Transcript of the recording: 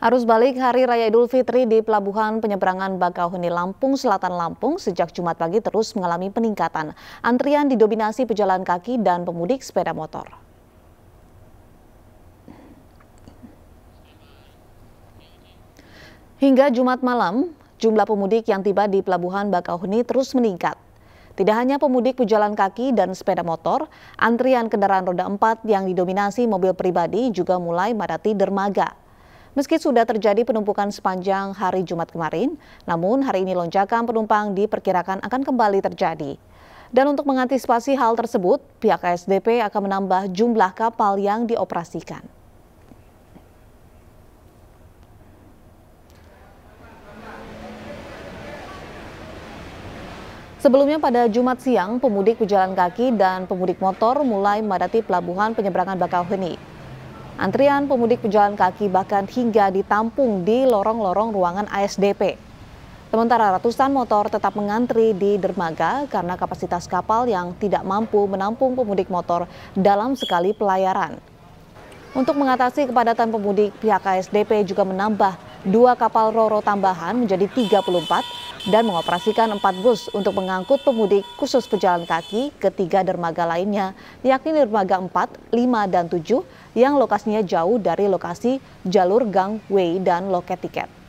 Arus balik Hari Raya Idul Fitri di Pelabuhan Penyeberangan Bakauheni Lampung, Selatan Lampung sejak Jumat pagi terus mengalami peningkatan. Antrian didominasi pejalan kaki dan pemudik sepeda motor. Hingga Jumat malam, jumlah pemudik yang tiba di Pelabuhan Bakauheni terus meningkat. Tidak hanya pemudik pejalan kaki dan sepeda motor, antrian kendaraan roda 4 yang didominasi mobil pribadi juga mulai madati dermaga. Meski sudah terjadi penumpukan sepanjang hari Jumat kemarin, namun hari ini lonjakan penumpang diperkirakan akan kembali terjadi. Dan untuk mengantisipasi hal tersebut, pihak ASDP akan menambah jumlah kapal yang dioperasikan. Sebelumnya pada Jumat siang, pemudik pejalan kaki dan pemudik motor mulai memadati pelabuhan penyeberangan Bakauheni. Antrian pemudik pejalan kaki bahkan hingga ditampung di lorong-lorong ruangan ASDP. Sementara ratusan motor tetap mengantri di dermaga karena kapasitas kapal yang tidak mampu menampung pemudik motor dalam sekali pelayaran. Untuk mengatasi kepadatan pemudik, pihak ASDP juga menambah dua kapal roro tambahan menjadi 34 dan mengoperasikan empat bus untuk mengangkut pemudik khusus pejalan kaki ke tiga dermaga lainnya, yakni dermaga 4, 5, dan 7 yang lokasinya jauh dari lokasi jalur gangway dan loket tiket.